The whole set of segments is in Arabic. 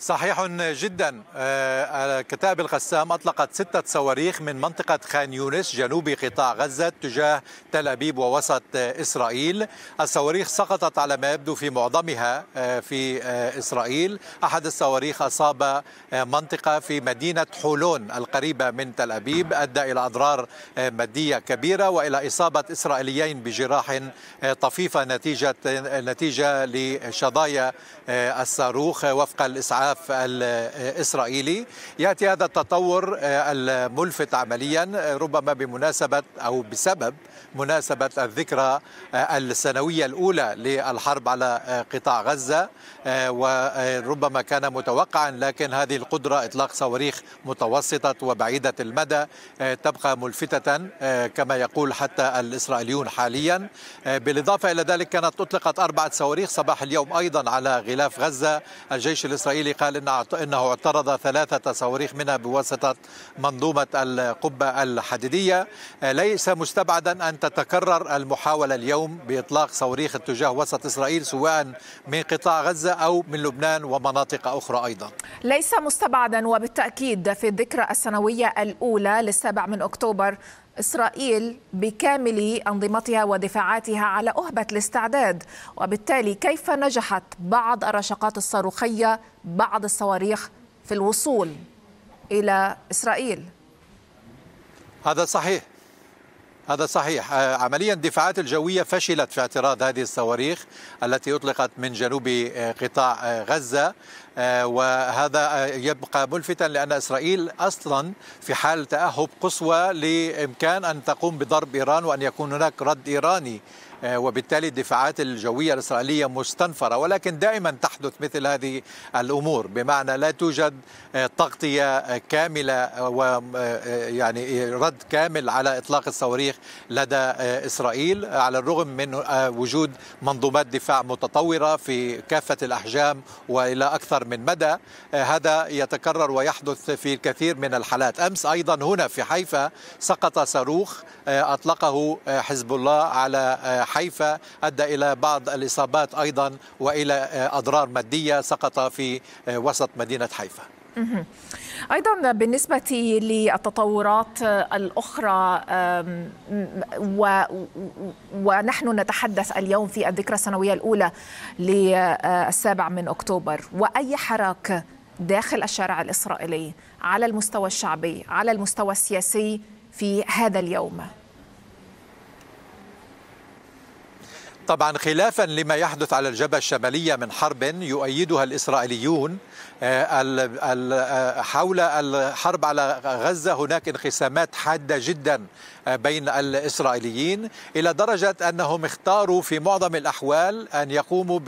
صحيح جدا آه، كتائب القسام اطلقت سته صواريخ من منطقه خان يونس جنوب قطاع غزه تجاه تل ابيب ووسط اسرائيل، الصواريخ سقطت على ما يبدو في معظمها آه، في آه، اسرائيل، احد الصواريخ اصاب منطقه في مدينه حولون القريبه من تل ابيب، ادى الى اضرار ماديه كبيره والى اصابه اسرائيليين بجراح طفيفه نتيجه نتيجه لشظايا الصاروخ وفق الاسعاف الإسعاف الإسرائيلي يأتي هذا التطور آه، الملفت عمليا آه، ربما بمناسبة أو بسبب مناسبة الذكرى آه، السنوية الأولى للحرب على قطاع غزة وربما كان متوقعا لكن هذه القدرة إطلاق صواريخ متوسطة وبعيدة المدى تبقى ملفتة كما يقول حتى الإسرائيليون حاليا بالإضافة إلى ذلك كانت أطلقت أربعة صواريخ صباح اليوم أيضا على غلاف غزة الجيش الإسرائيلي قال إن انه اعترض ثلاثه صواريخ منها بواسطه منظومه القبه الحديديه آه، ليس مستبعدا ان تتكرر المحاوله اليوم باطلاق صواريخ اتجاه وسط اسرائيل سواء من قطاع غزه او من لبنان ومناطق اخرى ايضا ليس مستبعدا وبالتاكيد في الذكرى السنويه الاولى للسابع من اكتوبر إسرائيل بكامل أنظمتها ودفاعاتها على أهبة الاستعداد وبالتالي كيف نجحت بعض الرشقات الصاروخية بعض الصواريخ في الوصول إلى إسرائيل هذا صحيح هذا صحيح آه، عمليا الدفاعات الجوية فشلت في اعتراض هذه الصواريخ التي أطلقت من جنوب آه، قطاع آه، غزة وهذا يبقى ملفتا لأن إسرائيل أصلا في حال تأهب قصوى لإمكان أن تقوم بضرب إيران وأن يكون هناك رد إيراني آه، وبالتالي الدفاعات الجوية الإسرائيلية مستنفرة ولكن دائما تحدث مثل هذه الأمور بمعنى لا توجد آه، تغطية كاملة آه، ويعني رد كامل على إطلاق الصواريخ لدى إسرائيل على الرغم من وجود منظومات دفاع متطورة في كافة الأحجام وإلى أكثر من مدى هذا يتكرر ويحدث في الكثير من الحالات أمس أيضا هنا في حيفا سقط صاروخ أطلقه حزب الله على حيفا أدى إلى بعض الإصابات أيضا وإلى أضرار مادية سقط في وسط مدينة حيفا ايضا بالنسبه للتطورات الاخرى ونحن نتحدث اليوم في الذكرى السنويه الاولى للسابع من اكتوبر واي حراك داخل الشارع الاسرائيلي على المستوى الشعبي على المستوى السياسي في هذا اليوم طبعا خلافا لما يحدث على الجبهة الشمالية من حرب يؤيدها الإسرائيليون آه، آه، حول الحرب على غزة هناك انقسامات حادة جدا آه، بين الإسرائيليين إلى درجة أنهم اختاروا في معظم الأحوال أن يقوموا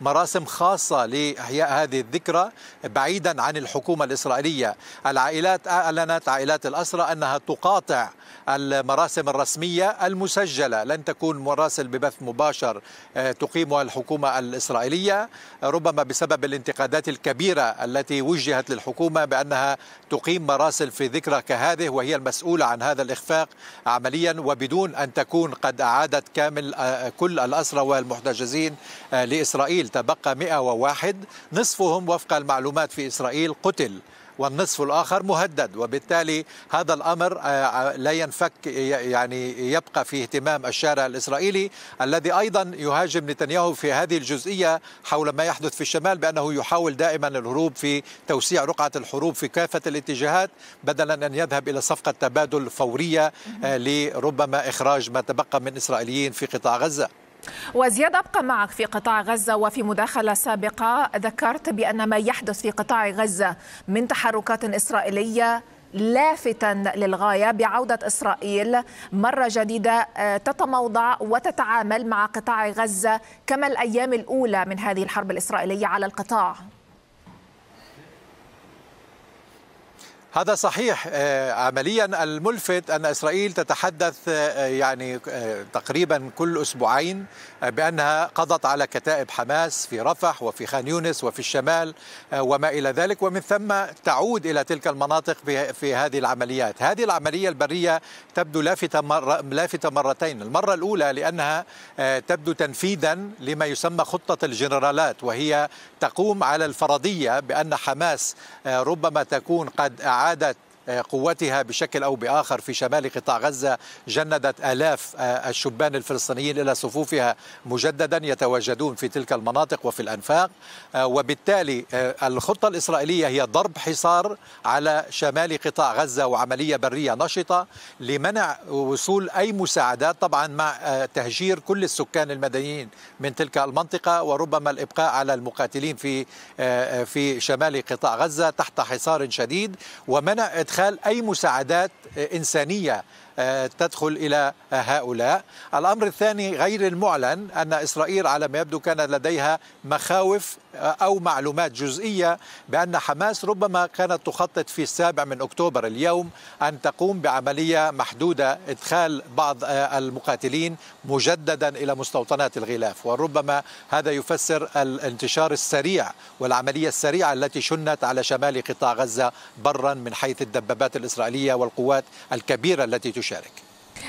بمراسم خاصة لإحياء هذه الذكرى بعيدا عن الحكومة الإسرائيلية العائلات أعلنت عائلات الأسرى أنها تقاطع المراسم الرسمية المسجلة لن تكون مراسل ببث مباشر عشر آه، تقيمها الحكومة الإسرائيلية آه، ربما بسبب الانتقادات الكبيرة التي وجهت للحكومة بأنها تقيم مراسل في ذكرى كهذه وهي المسؤولة عن هذا الإخفاق عمليا وبدون أن تكون قد أعادت كامل آه، كل الأسرى والمحتجزين لإسرائيل تبقى 101 نصفهم وفق المعلومات في إسرائيل قتل والنصف الآخر مهدد وبالتالي هذا الأمر آه، آه، لا ينفك يعني يبقى في اهتمام الشارع الإسرائيلي الذي أيضا يهاجم نتنياهو في هذه الجزئية حول ما يحدث في الشمال بأنه يحاول دائما الهروب في توسيع رقعة الحروب في كافة الاتجاهات بدلا أن يذهب إلى صفقة تبادل فورية آه، لربما إخراج ما تبقى من إسرائيليين في قطاع غزة وزياد أبقى معك في قطاع غزة وفي مداخلة سابقة ذكرت بأن ما يحدث في قطاع غزة من تحركات إسرائيلية لافتا للغاية بعودة إسرائيل مرة جديدة آه، تتموضع وتتعامل مع قطاع غزة كما الأيام الأولى من هذه الحرب الإسرائيلية على القطاع هذا صحيح آه، عمليا الملفت ان اسرائيل تتحدث آه، يعني آه، تقريبا كل اسبوعين بانها قضت على كتائب حماس في رفح وفي خان يونس وفي الشمال وما الى ذلك ومن ثم تعود الى تلك المناطق في هذه العمليات، هذه العمليه البريه تبدو لافته لافته مرتين، المره الاولى لانها تبدو تنفيذا لما يسمى خطه الجنرالات وهي تقوم على الفرضيه بان حماس ربما تكون قد سعادة آه، قوتها بشكل او باخر في شمال قطاع غزه جندت الاف آه، الشبان الفلسطينيين الى صفوفها مجددا يتواجدون في تلك المناطق وفي الانفاق آه، وبالتالي الخطه الاسرائيليه هي ضرب حصار على شمال قطاع غزه وعمليه بريه نشطه لمنع وصول اي مساعدات طبعا مع تهجير كل السكان المدنيين من تلك المنطقه وربما الابقاء على المقاتلين في في شمال قطاع غزه تحت حصار شديد ومنع إدخال أي مساعدات إنسانية آه، تدخل إلى هؤلاء الأمر الثاني غير المعلن أن إسرائيل على ما يبدو كان لديها مخاوف آه، أو معلومات جزئية بأن حماس ربما كانت تخطط في السابع من أكتوبر اليوم أن تقوم بعملية محدودة إدخال بعض آه، المقاتلين مجددا إلى مستوطنات الغلاف وربما هذا يفسر الانتشار السريع والعملية السريعة التي شنت على شمال قطاع غزة برا من حيث الدبابات الإسرائيلية والقوات الكبيرة التي تشارك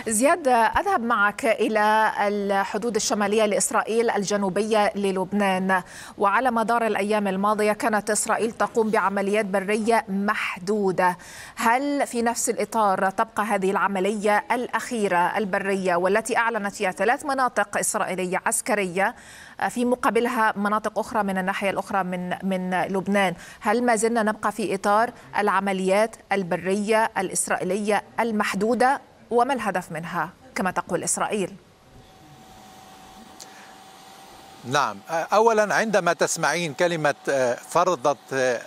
زياد أذهب معك إلى الحدود الشمالية لإسرائيل الجنوبية للبنان وعلى مدار الأيام الماضية كانت إسرائيل تقوم بعمليات برية محدودة هل في نفس الإطار تبقى هذه العملية الأخيرة البرية والتي أعلنت فيها ثلاث مناطق إسرائيلية عسكرية آه، في مقابلها مناطق أخرى من الناحية الأخرى من من لبنان هل ما زلنا نبقى في إطار العمليات البرية الإسرائيلية المحدودة وما الهدف منها كما تقول إسرائيل نعم اولا عندما تسمعين كلمه آه، فرضت آه،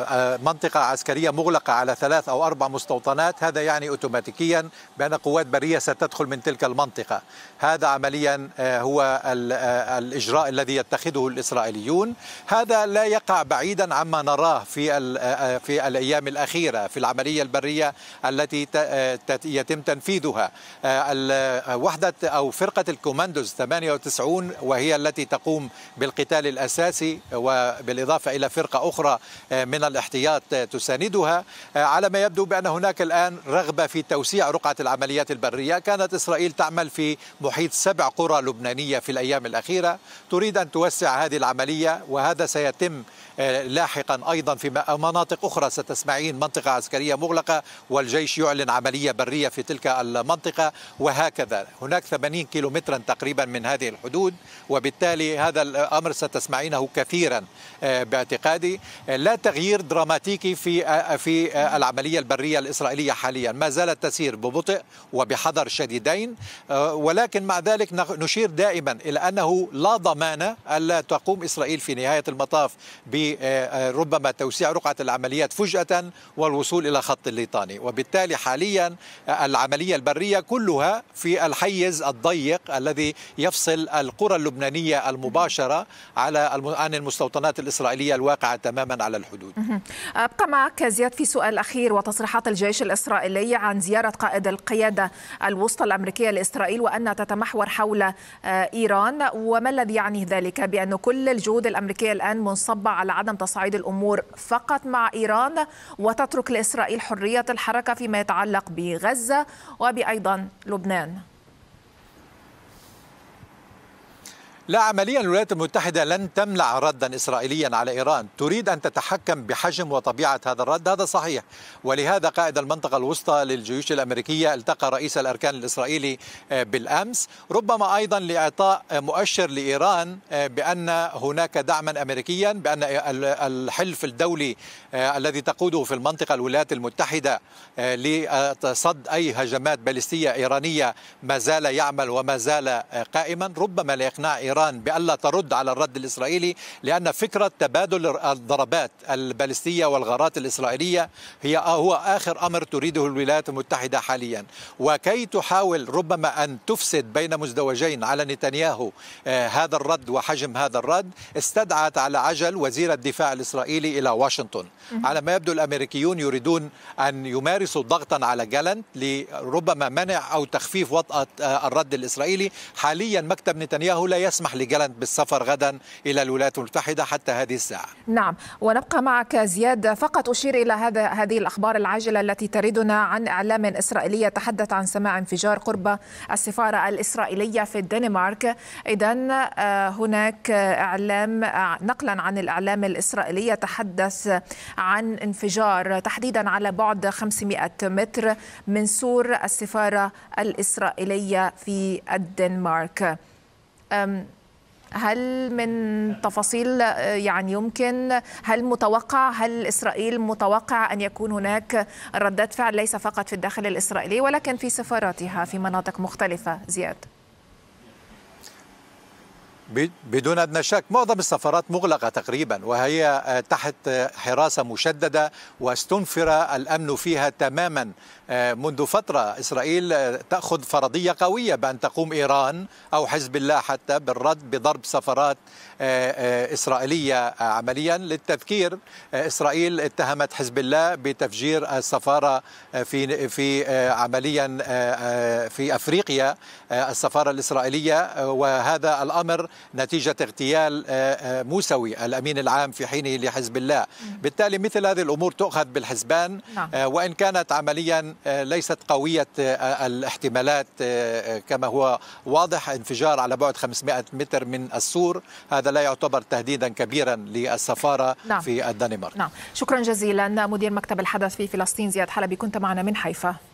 آه، منطقه عسكريه مغلقه على ثلاث او اربع مستوطنات هذا يعني اوتوماتيكيا بان قوات بريه ستدخل من تلك المنطقه هذا عمليا هو الاجراء الذي يتخذه الاسرائيليون هذا لا يقع بعيدا عما نراه في في الايام الاخيره في العمليه البريه التي يتم تنفيذها وحده او فرقه الكوماندوز 98 وهي التي تقوم بالقتال الأساسي وبالإضافة إلى فرقة أخرى آه، من الاحتياط تساندها آه، على ما يبدو بأن هناك الآن رغبة في توسيع رقعة العمليات البرية كانت إسرائيل تعمل في محيط سبع قرى لبنانية في الأيام الأخيرة تريد أن توسع هذه العملية وهذا سيتم آه، لاحقا ايضا في مناطق اخرى ستسمعين منطقه عسكريه مغلقه والجيش يعلن عمليه بريه في تلك المنطقه وهكذا هناك 80 كيلومترا تقريبا من هذه الحدود وب وبالتالي هذا الأمر ستسمعينه كثيرا آه، باعتقادي آه، لا تغيير دراماتيكي في آه، في العملية البرية الإسرائيلية حاليا ما زالت تسير ببطء وبحذر شديدين ولكن مع ذلك نشير دائما إلى أنه لا ضمانه ألا تقوم إسرائيل في نهاية المطاف بربما توسيع رقعة العمليات فجأة والوصول إلى خط الليطاني وبالتالي حاليا العملية البرية كلها في الحيز الضيق الذي يفصل القرى اللبنانية الإنسانية المباشرة على عن المستوطنات الإسرائيلية الواقعة تماما على الحدود أبقى معك زياد في سؤال أخير وتصريحات الجيش الإسرائيلي عن زيارة قائد القيادة الوسطى الأمريكية لإسرائيل وأنها تتمحور حول آه، إيران وما الذي يعني ذلك بأن كل الجهود الأمريكية الآن منصبة على عدم تصعيد الأمور فقط مع إيران وتترك لإسرائيل حرية الحركة فيما يتعلق بغزة وبأيضا لبنان لا عمليا الولايات المتحدة لن تمنع ردا إسرائيليا على إيران تريد أن تتحكم بحجم وطبيعة هذا الرد هذا صحيح ولهذا قائد المنطقة الوسطى للجيوش الأمريكية التقى رئيس الأركان الإسرائيلي آه، بالأمس ربما أيضا لإعطاء مؤشر لإيران آه، بأن هناك دعما أمريكيا بأن الحلف الدولي آه، الذي تقوده في المنطقة الولايات المتحدة لصد أي هجمات باليستية إيرانية ما زال يعمل وما زال قائما ربما لإقناع إيران إيران بألا ترد على الرد الإسرائيلي لأن فكرة تبادل الضربات البالستية والغارات الإسرائيلية هي هو آخر أمر تريده الولايات المتحدة حاليا وكي تحاول ربما أن تفسد بين مزدوجين على نتنياهو آه، هذا الرد وحجم هذا الرد استدعت على عجل وزير الدفاع الإسرائيلي إلى واشنطن على ما يبدو الأمريكيون يريدون أن يمارسوا ضغطا على جالنت لربما منع أو تخفيف وطأة آه، الرد الإسرائيلي حاليا مكتب نتنياهو لا يسمح يسمح لجالنت بالسفر غدا إلى الولايات المتحدة حتى هذه الساعة نعم ونبقى معك زياد فقط أشير إلى هذا هذه الأخبار العاجلة التي تردنا عن إعلام إسرائيلي يتحدث عن سماع انفجار قرب السفارة الإسرائيلية في الدنمارك إذا آه، هناك إعلام آه، نقلا عن الإعلام الإسرائيلي يتحدث عن انفجار تحديدا على بعد 500 متر من سور السفارة الإسرائيلية في الدنمارك. هل من تفاصيل يعني يمكن هل متوقع هل اسرائيل متوقع ان يكون هناك ردات فعل ليس فقط في الداخل الاسرائيلي ولكن في سفاراتها في مناطق مختلفه زياد؟ بدون ادنى شك معظم السفارات مغلقه تقريبا وهي آه، تحت آه، حراسه مشدده واستنفر الامن فيها تماما آه، منذ فتره اسرائيل تاخذ فرضيه قويه بان تقوم ايران او حزب الله حتى بالرد بضرب سفارات اسرائيليه عمليا للتذكير اسرائيل اتهمت حزب الله بتفجير السفاره في في عمليا في افريقيا السفاره الاسرائيليه وهذا الامر نتيجة اغتيال آه، آه، موسوي الأمين العام في حينه لحزب الله بالتالي مثل هذه الأمور تؤخذ بالحسبان نعم. آه، وإن كانت عمليا ليست قوية الاحتمالات كما هو واضح انفجار على بعد 500 متر من السور هذا لا يعتبر تهديدا كبيرا للسفارة نعم. في الدنمارك نعم شكرا جزيلا مدير مكتب الحدث في فلسطين زياد حلبي كنت معنا من حيفا